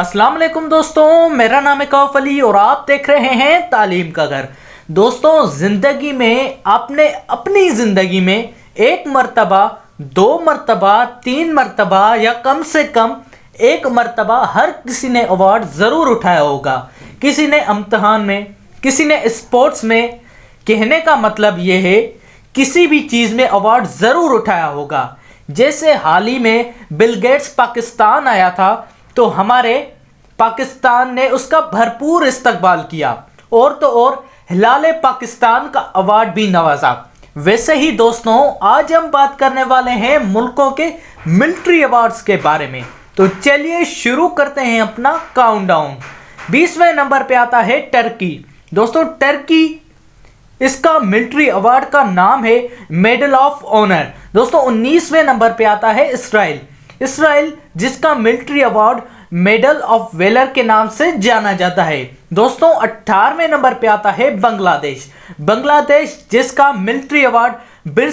अस्सलाम वालेकुम दोस्तों मेरा नाम है कौफ अली और आप देख रहे हैं तालीम का घर दोस्तों ज़िंदगी में आपने अपनी ज़िंदगी में एक मरतबा दो मरतबा तीन मरतबा या कम से कम एक मरतबा हर किसी ने अवार्ड ज़रूर उठाया होगा किसी ने इम्तहान में किसी ने स्पोर्ट्स में कहने का मतलब ये है किसी भी चीज़ में अवार्ड ज़रूर उठाया होगा जैसे हाल ही में बिल गेट्स पाकिस्तान आया था तो हमारे पाकिस्तान ने उसका भरपूर इस्तकबाल किया और तो और हिलाल पाकिस्तान का अवार्ड भी नवाजा वैसे ही दोस्तों आज हम बात करने वाले हैं मुल्कों के मिलिट्री अवार्ड्स के बारे में तो चलिए शुरू करते हैं अपना काउंटडाउन बीसवें नंबर पे आता है टर्की दोस्तों टर्की इसका मिलिट्री अवार्ड का नाम है मेडल ऑफ ऑनर दोस्तों उन्नीसवें नंबर पे आता है इसराइल इसराइल जिसका military award medal of valour के नाम से जाना जाता है दोस्तों 18वें नंबर पे आता है बांग्लादेश बांग्लादेश जिसका मिलिट्री अवार्ड बीर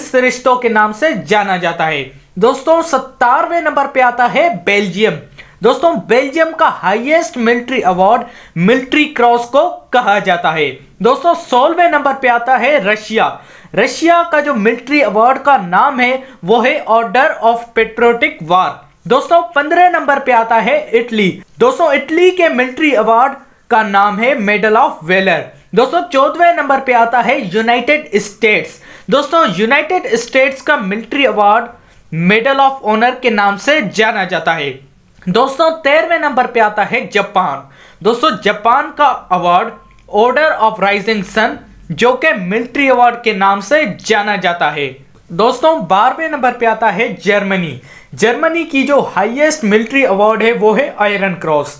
के नाम से जाना जाता है दोस्तों सत्तारवें नंबर पे आता है बेल्जियम दोस्तों बेल्जियम का highest military award military cross को कहा जाता है दोस्तों सोलवे नंबर पे आता है रशिया रशिया का जो मिलिट्री अवार्ड का नाम है वो है ऑर्डर ऑफ पेट्रोटिक वार दोस्तों पंद्रह नंबर पे आता है इटली दोस्तों इटली के मिलिट्री अवार्ड का नाम है मेडल ऑफ वेलर दोस्तों चौदवे नंबर पे आता है यूनाइटेड स्टेट्स दोस्तों यूनाइटेड स्टेट्स का military award medal of honour के नाम से जाना जाता है दोस्तों तेरहवें नंबर पे आता है जापान दोस्तों जापान का award order of rising sun जो कि मिलिट्री अवार्ड के नाम से जाना जाता है दोस्तों बारहवें नंबर पे आता है जर्मनी जर्मनी की जो हाईएस्ट मिलिट्री अवार्ड है वो है आयरन क्रॉस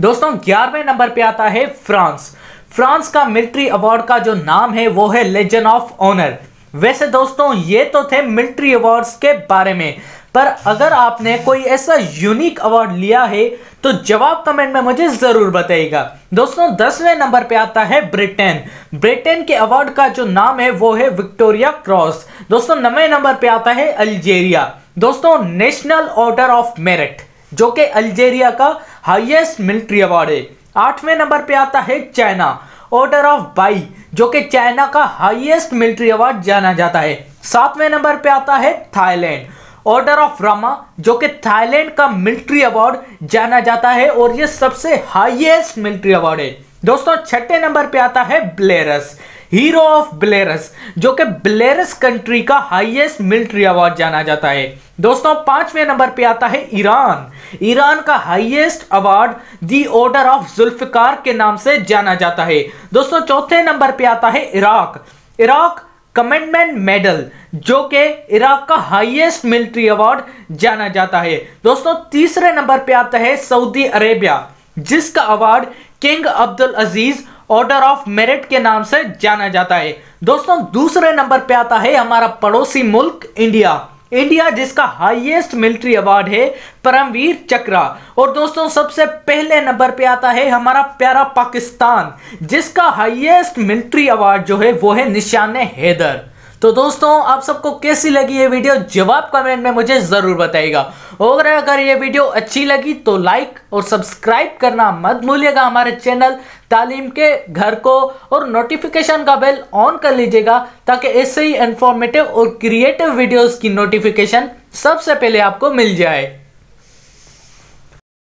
दोस्तों ग्यारहवें नंबर पे आता है फ्रांस फ्रांस का मिलिट्री अवार्ड का जो नाम है वो है लेजन ऑफ ऑनर वैसे दोस्तों ये तो थे मिलिट्री अवार्ड्स के बारे में पर अगर आपने कोई ऐसा यूनिक अवार्ड लिया है तो जवाब कमेंट में मुझे ज़रूर बताइएगा दोस्तों दसवें नंबर पे आता है ब्रिटेन ब्रिटेन के अवार्ड का जो नाम है वो है विक्टोरिया क्रॉस दोस्तों नवे नंबर पे आता है अल्जेरिया दोस्तों नेशनल ऑर्डर ऑफ मेरिट जो कि अल्जेरिया का हाइएस्ट मिलिट्री अवार्ड है आठवें नंबर पे आता है चाइना ऑर्डर ऑफ बाई जो कि चाइना का हाईएस्ट मिलिट्री अवार्ड जाना जाता है सातवें नंबर पे आता है थाईलैंड ऑर्डर ऑफ रामा जो कि थाईलैंड का मिलिट्री अवार्ड जाना जाता है और ये सबसे हाईएस्ट मिलिट्री अवार्ड है दोस्तों छठे नंबर पे आता है ब्लेरस हीरो ऑफ ब्लेरस जो कि ब्लेरस कंट्री का हाईएस्ट मिलिट्री अवार्ड जाना जाता है दोस्तों पांचवें नंबर पे आता है ईरान ईरान का highest award the order of Zulfiqar के नाम से जाना जाता है दोस्तों चौथे नंबर पे आता है इराक इराक कमेंडमेंट मेडल जो कि इराक का हाईएस्ट मिलिट्री अवार्ड जाना जाता है दोस्तों तीसरे नंबर पे आता है सऊदी अरेबिया जिसका award King Abdul Aziz order of merit के नाम से जाना जाता है दोस्तों दूसरे नंबर पे आता है हमारा पड़ोसी मुल्क इंडिया इंडिया जिसका हाईएस्ट मिलिट्री अवार्ड है परमवीर चक्रा और दोस्तों सबसे पहले नंबर पे आता है हमारा प्यारा पाकिस्तान जिसका हाईएस्ट मिलिट्री अवार्ड जो है वो है निशान हैदर तो दोस्तों आप सबको कैसी लगी ये वीडियो जवाब कमेंट में मुझे ज़रूर बताइएगा और अगर ये वीडियो अच्छी लगी तो लाइक और सब्सक्राइब करना मत भूलिएगा हमारे चैनल तालीम के घर को और नोटिफिकेशन का बेल ऑन कर लीजिएगा ताकि ऐसे ही इन्फॉर्मेटिव और क्रिएटिव वीडियोस की नोटिफिकेशन सबसे पहले आपको मिल जाए